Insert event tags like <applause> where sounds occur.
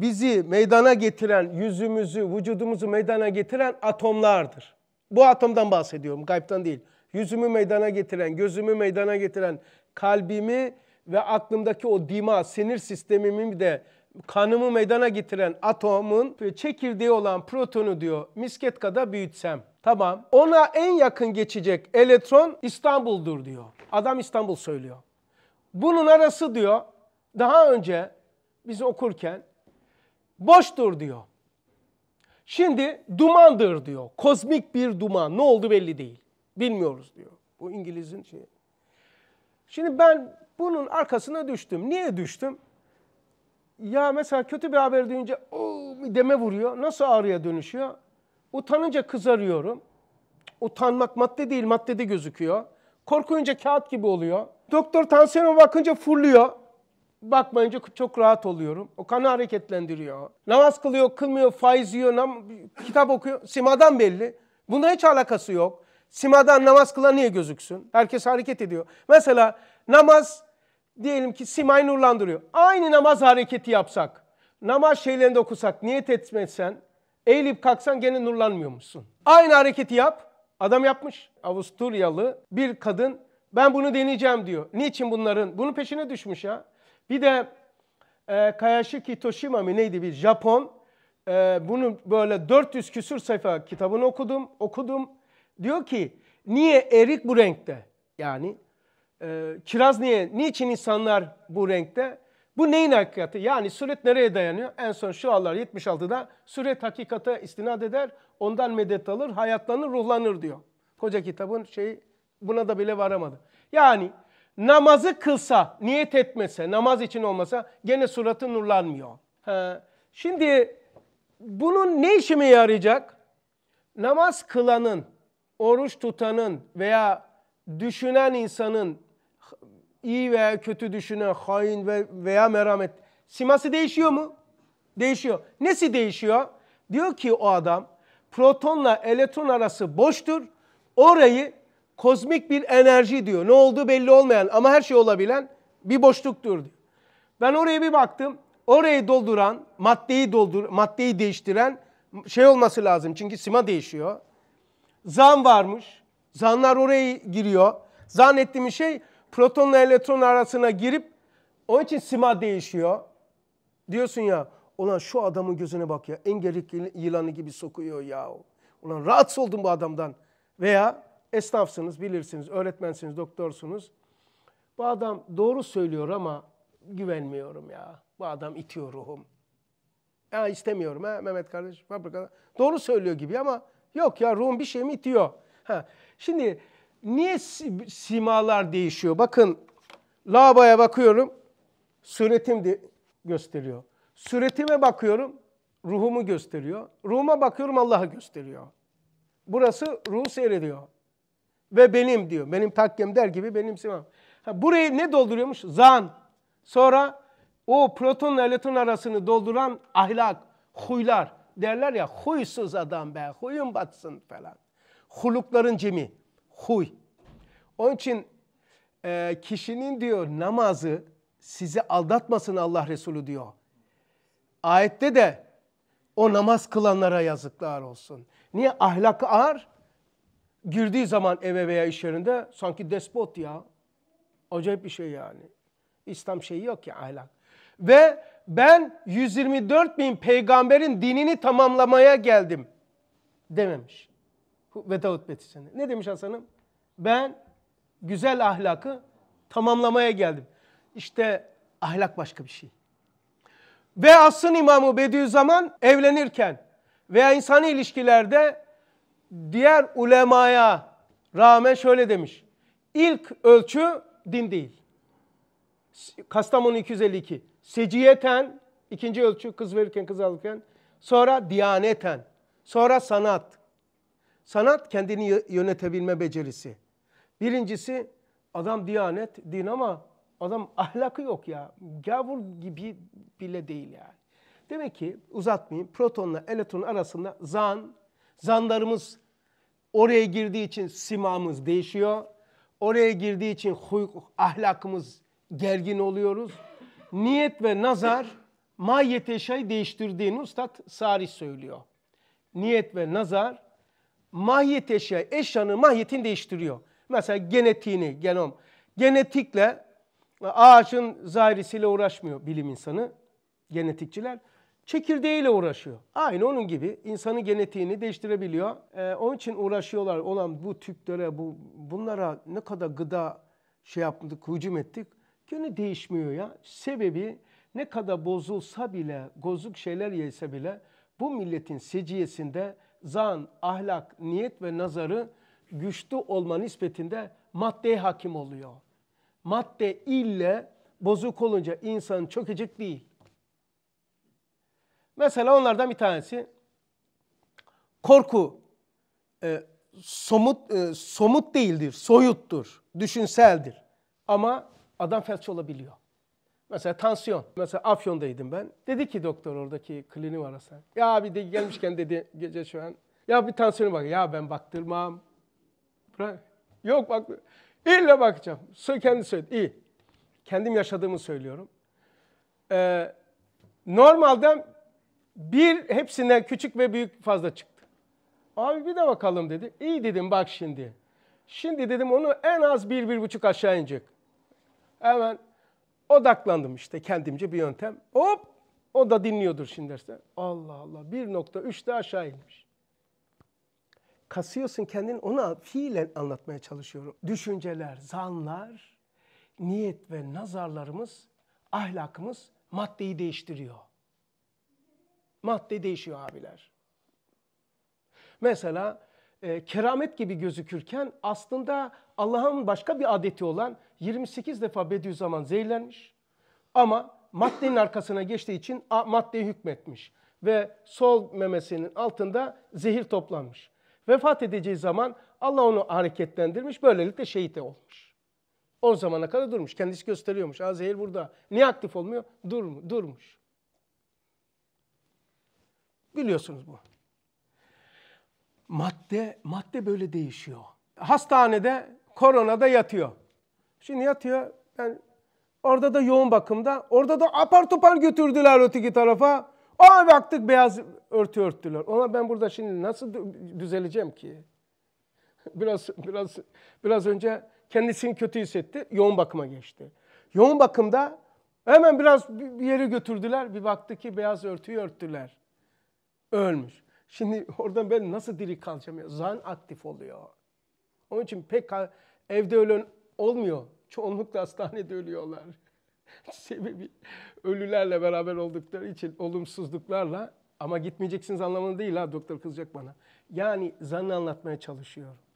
bizi meydana getiren, yüzümüzü, vücudumuzu meydana getiren atomlardır. Bu atomdan bahsediyorum, gaybtan değil. Yüzümü meydana getiren, gözümü meydana getiren, kalbimi ve aklımdaki o dima, sinir sistemimi de kanımı meydana getiren atomun çekirdeği olan protonu diyor misket kadar büyütsem. Tamam. Ona en yakın geçecek elektron İstanbul'dur diyor. Adam İstanbul söylüyor. Bunun arası diyor daha önce biz okurken boştur diyor. Şimdi dumandır diyor. Kozmik bir duman. Ne oldu belli değil. Bilmiyoruz diyor. Bu İngiliz'in şeyi. Şimdi ben bunun arkasına düştüm. Niye düştüm? Ya mesela kötü bir haber duyunca o deme vuruyor. Nasıl ağrıya dönüşüyor? Utanınca kızarıyorum. Utanmak madde değil, maddede gözüküyor. Korkuyunca kağıt gibi oluyor. Doktor tansiyonu bakınca fırlıyor bakmayınca çok rahat oluyorum. O kanı hareketlendiriyor. Namaz kılıyor, kılmıyor, faiz yiyor, nam kitap okuyor. Simadan belli. Bunda hiç alakası yok. Simadan namaz kılan niye gözüksün? Herkes hareket ediyor. Mesela namaz diyelim ki simayı nurlandırıyor. Aynı namaz hareketi yapsak, namaz şeylerinde okusak, niyet etmesen, eğilip kalksan gene nurlanmıyor musun? Aynı hareketi yap. Adam yapmış. Avusturyalı bir kadın ben bunu deneyeceğim diyor. Niçin bunların? Bunun peşine düşmüş ya. Bir de e, Kayaşiki Hitoshima mi neydi bir Japon. E, bunu böyle 400 küsür sayfa kitabını okudum. Okudum. Diyor ki niye erik bu renkte? Yani e, kiraz niye? Niçin insanlar bu renkte? Bu neyin hakikati? Yani suret nereye dayanıyor? En son şu Allah 76'da suret hakikate istinad eder, ondan medet alır, hayatlanır, ruhlanır diyor. Koca kitabın şeyi buna da bile varamadı. Yani namazı kılsa, niyet etmese, namaz için olmasa gene suratı nurlanmıyor. Ha. Şimdi bunun ne işime yarayacak? Namaz kılanın, oruç tutanın veya düşünen insanın iyi veya kötü düşünen, hain veya merhamet siması değişiyor mu? Değişiyor. Nesi değişiyor? Diyor ki o adam protonla elektron arası boştur. Orayı kozmik bir enerji diyor. Ne olduğu belli olmayan ama her şey olabilen bir boşluktur diyor. Ben oraya bir baktım. Orayı dolduran, maddeyi doldur, maddeyi değiştiren şey olması lazım. Çünkü sima değişiyor. Zan varmış. Zanlar oraya giriyor. Zan ettiğimiz şey protonla elektron arasına girip onun için sima değişiyor. Diyorsun ya ulan şu adamın gözüne bak ya engelik yılanı gibi sokuyor ya. Ulan rahatsız oldum bu adamdan. Veya esnafsınız, bilirsiniz, öğretmensiniz, doktorsunuz. Bu adam doğru söylüyor ama güvenmiyorum ya. Bu adam itiyor ruhum. Ya istemiyorum ha Mehmet kardeş fabrikada. Doğru söylüyor gibi ama yok ya ruhum bir şey mi itiyor? Ha. Şimdi niye simalar değişiyor? Bakın labaya bakıyorum. Suretim de gösteriyor. Suretime bakıyorum. Ruhumu gösteriyor. Ruhuma bakıyorum Allah'ı gösteriyor. Burası ruh seyrediyor ve benim diyor. Benim takkem der gibi benimsemem. Ha, burayı ne dolduruyormuş? Zan. Sonra o protonla elektron arasını dolduran ahlak, huylar. Derler ya huysuz adam be, huyun batsın falan. Hulukların cemi, huy. Onun için e, kişinin diyor namazı sizi aldatmasın Allah Resulü diyor. Ayette de o namaz kılanlara yazıklar olsun. Niye? Ahlak ağır, girdiği zaman eve veya iş yerinde sanki despot ya. Acayip bir şey yani. İslam şeyi yok ya ahlak. Ve ben 124 bin peygamberin dinini tamamlamaya geldim dememiş. Veda hutbesinde. Ne demiş Hasan'ım? Ben güzel ahlakı tamamlamaya geldim. İşte ahlak başka bir şey. Ve asıl imamı Bediüzzaman evlenirken veya insani ilişkilerde diğer ulemaya rağmen şöyle demiş. İlk ölçü din değil. Kastamonu 252. Seciyeten ikinci ölçü kız verirken kız alırken sonra diyaneten sonra sanat. Sanat kendini yönetebilme becerisi. Birincisi adam diyanet din ama adam ahlakı yok ya. Gavur gibi bile değil yani. Demek ki uzatmayayım protonla elektron arasında zan Zandarımız oraya girdiği için simamız değişiyor. Oraya girdiği için huy, ahlakımız gergin oluyoruz. Niyet ve nazar mahiyete şey değiştirdiğini Ustad Sari söylüyor. Niyet ve nazar mahiyet eşya, eşyanı mahiyetini değiştiriyor. Mesela genetiğini, genom. Genetikle ağaçın zahirisiyle uğraşmıyor bilim insanı, genetikçiler çekirdeğiyle uğraşıyor. Aynı onun gibi insanın genetiğini değiştirebiliyor. Ee, onun için uğraşıyorlar olan bu tüplere, bu bunlara ne kadar gıda şey yaptık, hücum ettik. Gene değişmiyor ya. Sebebi ne kadar bozulsa bile, gozuk şeyler yese bile bu milletin seciyesinde zan, ahlak, niyet ve nazarı güçlü olma nispetinde maddeye hakim oluyor. Madde ille bozuk olunca insan çökecek değil. Mesela onlardan bir tanesi korku e, somut e, somut değildir, soyuttur, düşünseldir. Ama adam felç olabiliyor. Mesela tansiyon. Mesela Afyon'daydım ben. Dedi ki doktor oradaki klinik var Hasan. Ya abi de gelmişken dedi gece şu an. Ya bir tansiyonu bak. Ya ben baktırmam. Bırak. Yok bak. İlle bakacağım. Kendi söyledi. İyi. Kendim yaşadığımı söylüyorum. Ee, normalde bir hepsinden küçük ve büyük fazla çıktı. Abi bir de bakalım dedi. İyi dedim bak şimdi. Şimdi dedim onu en az bir, bir buçuk aşağı inecek. Hemen odaklandım işte kendimce bir yöntem. Hop o da dinliyordur şimdi derste. Allah Allah 1.3'te aşağı inmiş. Kasıyorsun kendini ona fiilen anlatmaya çalışıyorum. Düşünceler, zanlar, niyet ve nazarlarımız, ahlakımız maddeyi değiştiriyor. Madde değişiyor abiler. Mesela e, keramet gibi gözükürken aslında Allah'ın başka bir adeti olan 28 defa Bediüzzaman zehirlenmiş ama maddenin arkasına geçtiği için a, maddeye hükmetmiş ve sol memesinin altında zehir toplanmış. Vefat edeceği zaman Allah onu hareketlendirmiş, böylelikle şehit de olmuş. O zamana kadar durmuş, kendisi gösteriyormuş. Aa zehir burada, niye aktif olmuyor? Dur, durmuş. Biliyorsunuz bu. Madde, madde böyle değişiyor. Hastanede koronada yatıyor. Şimdi yatıyor. Yani orada da yoğun bakımda. Orada da apar topar götürdüler öteki tarafa. Aa baktık beyaz örtü örttüler. Ona ben burada şimdi nasıl düzeleceğim ki? <laughs> Biraz biraz biraz önce kendisini kötü hissetti. Yoğun bakıma geçti. Yoğun bakımda hemen biraz bir yere götürdüler. Bir baktı ki beyaz örtüyü örttüler ölmüş. Şimdi <laughs> oradan ben nasıl diri kalacağım ya? Zan aktif oluyor. Onun için pek evde ölen olmuyor. Çoğunlukla hastanede ölüyorlar. <laughs> Sebebi ölülerle beraber oldukları için olumsuzluklarla ama gitmeyeceksiniz anlamında değil ha doktor kızacak bana. Yani zanı anlatmaya çalışıyorum.